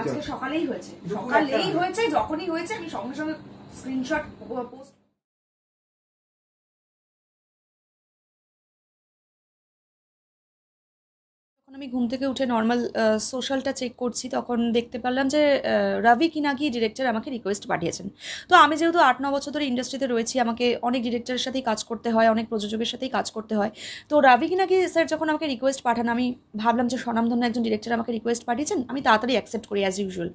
আচ্ছা। সকালেই হয়েছে সকালেই হয়েছে যখনই হয়েছে আমি সঙ্গে সঙ্গে স্ক্রিনশট পোস্ট যখন আমি ঘুম থেকে উঠে নর্মাল সোশ্যালটা চেক করছি তখন দেখতে পারলাম যে রাভি কিনাগি ডিরেক্টর আমাকে রিকোয়েস্ট পাঠিয়েছেন তো আমি যেহেতু আট ন বছর ধরে ইন্ডাস্ট্রিতে রয়েছি আমাকে অনেক ডিরেক্টরের সাথেই কাজ করতে হয় অনেক প্রযোজকের সাথেই কাজ করতে হয় তো রাভি কিনাগি স্যার যখন আমাকে রিকোয়েস্ট পাঠান আমি ভাবলাম যে স্বনামধন্য একজন ডিরেক্টর আমাকে রিকোয়েস্ট পাঠিয়েছেন আমি তাড়াতাড়ি অ্যাকসেপ্ট করি অ্যাজ ইউজুয়াল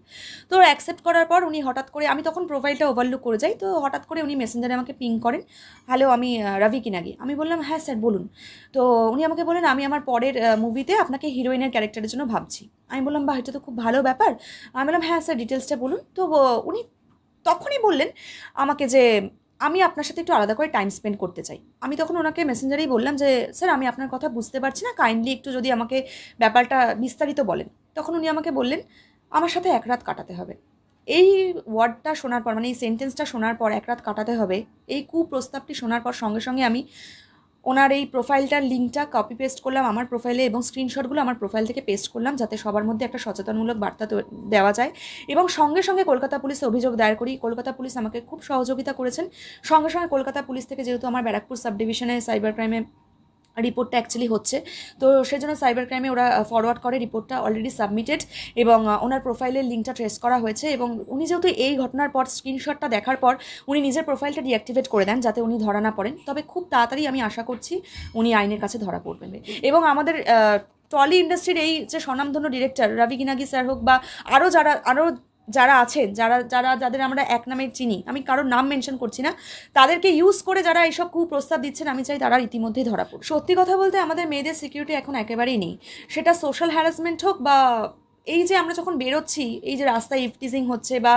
তো অ্যাকসেপ্ট করার পর উনি হঠাৎ করে আমি তখন প্রোফাইলটা ওভারলুক করে যাই তো হঠাৎ করে উনি মেসেঞ্জারে আমাকে পিং করেন হ্যালো আমি রাভি কিনাগি আমি বললাম হ্যাঁ স্যার বলুন তো উনি আমাকে বলেন আমি আমার পরের মুভিতে আপনাকে তাকে হিরোইনের ক্যারেক্টারের জন্য ভাবছি আমি বললাম বা এটা তো খুব ভালো ব্যাপার আমি বললাম হ্যাঁ স্যার ডিটেলসটা বলুন তো উনি তখনই বললেন আমাকে যে আমি আপনার সাথে একটু আলাদা করে টাইম স্পেন্ড করতে চাই আমি তখন ওনাকে মেসেঞ্জারেই বললাম যে স্যার আমি আপনার কথা বুঝতে পারছি না কাইন্ডলি একটু যদি আমাকে ব্যাপারটা বিস্তারিত বলেন তখন উনি আমাকে বললেন আমার সাথে এক রাত কাটাতে হবে এই ওয়ার্ডটা শোনার পর মানে এই সেন্টেন্সটা শোনার পর এক রাত কাটাতে হবে এই কুপ্রস্তাবটি শোনার পর সঙ্গে সঙ্গে আমি ওনার এই প্রোফাইলটার লিঙ্কটা কপি পেস্ট করলাম আমার প্রোফাইলে এবং স্ক্রিনশটগুলো আমার প্রোফাইল থেকে পেস্ট করলাম যাতে সবার মধ্যে একটা সচেতনমূলক বার্তা দেওয়া যায় এবং সঙ্গে সঙ্গে কলকাতা পুলিশে অভিযোগ দায়ের করি কলকাতা পুলিশ আমাকে খুব সহযোগিতা করেছেন সঙ্গে সঙ্গে কলকাতা পুলিশ থেকে যেহেতু আমার ব্যারাকপুর সাব ডিভিশনে সাইবার ক্রাইমে রিপোর্টটা অ্যাকচুয়ালি হচ্ছে তো সেজন্য সাইবার ক্রাইমে ওরা ফরওয়ার্ড করে রিপোর্টটা অলরেডি সাবমিটেড এবং ওনার প্রোফাইলের লিঙ্কটা ট্রেস করা হয়েছে এবং উনি যেহেতু এই ঘটনার পর স্ক্রিনশটটা দেখার পর উনি নিজের প্রোফাইলটা ডিঅ্যাক্টিভেট করে দেন যাতে উনি ধরা না পড়েন তবে খুব তাড়াতাড়ি আমি আশা করছি উনি আইনের কাছে ধরা পড়বেন এবং আমাদের টলি ইন্ডাস্ট্রির এই যে স্বনামধন্য ডিরেক্টর রবি গিনাগি স্যার হোক বা আরও যারা আরও যারা আছেন যারা যারা যাদের আমরা এক নামে চিনি আমি কারোর নাম মেনশন করছি না তাদেরকে ইউজ করে যারা এইসব কু প্রস্তাব দিচ্ছেন আমি চাই তারা ইতিমধ্যেই ধরা পড়ুক সত্যি কথা বলতে আমাদের মেয়েদের সিকিউরিটি এখন একেবারেই নেই সেটা সোশ্যাল হ্যারাসমেন্ট হোক বা এই যে আমরা যখন বেরোচ্ছি এই যে রাস্তায় ইফটিজিং হচ্ছে বা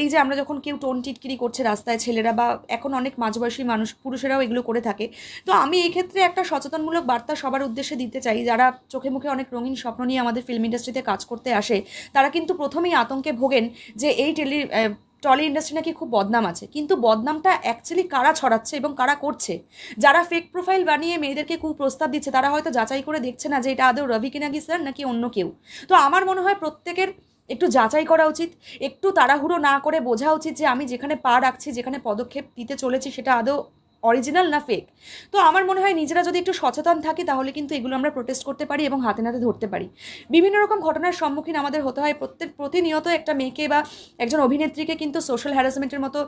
এই যে আমরা যখন কেউ টোন টিটকিরি করছে রাস্তায় ছেলেরা বা এখন অনেক মাঝবয়সী মানুষ পুরুষেরাও এগুলো করে থাকে তো আমি এই ক্ষেত্রে একটা সচেতনমূলক বার্তা সবার উদ্দেশ্যে দিতে চাই যারা চোখে মুখে অনেক রঙিন স্বপ্ন নিয়ে আমাদের ফিল্ম ইন্ডাস্ট্রিতে কাজ করতে আসে তারা কিন্তু প্রথমেই আতঙ্কে ভোগেন যে এই টেলি টলি ইন্ডাস্ট্রি নাকি খুব বদনাম আছে কিন্তু বদনামটা অ্যাকচুয়ালি কারা ছড়াচ্ছে এবং কারা করছে যারা ফেক প্রোফাইল বানিয়ে মেয়েদেরকে খুব প্রস্তাব দিচ্ছে তারা হয়তো যাচাই করে দেখছে না যে এটা আদৌ রবি কিনাগি স্যার নাকি অন্য কেউ তো আমার মনে হয় প্রত্যেকের একটু যাচাই করা উচিত একটু তাড়াহুড়ো না করে বোঝা উচিত যে আমি যেখানে পা রাখছি যেখানে পদক্ষেপ দিতে চলেছি সেটা আদৌ অরিজিনাল না ফেক তো আমার মনে হয় নিজেরা যদি একটু সচেতন থাকে তাহলে কিন্তু এগুলো আমরা প্রোটেস্ট করতে পারি এবং হাতে নাতে ধরতে পারি বিভিন্ন রকম ঘটনার সম্মুখীন আমাদের হতে হয় প্রত্যেক প্রতিনিয়ত একটা মেয়েকে বা একজন অভিনেত্রীকে কিন্তু সোশ্যাল হ্যারাসমেন্টের মতো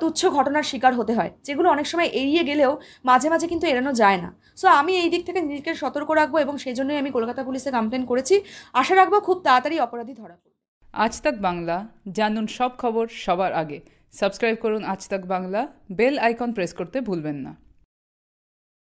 তুচ্ছ ঘটনার শিকার হতে হয় যেগুলো অনেক সময় এড়িয়ে গেলেও মাঝে মাঝে কিন্তু এড়ানো যায় না সো আমি এই দিক থেকে নিজেকে সতর্ক রাখবো এবং সেই জন্যই আমি কলকাতা পুলিশে কমপ্লেন করেছি আশা রাখবো খুব তাড়াতাড়ি অপরাধী ধরা আজ তাক বাংলা জানুন সব খবর সবার আগে সাবস্ক্রাইব করুন আজ তাক বাংলা বেল আইকন প্রেস করতে ভুলবেন না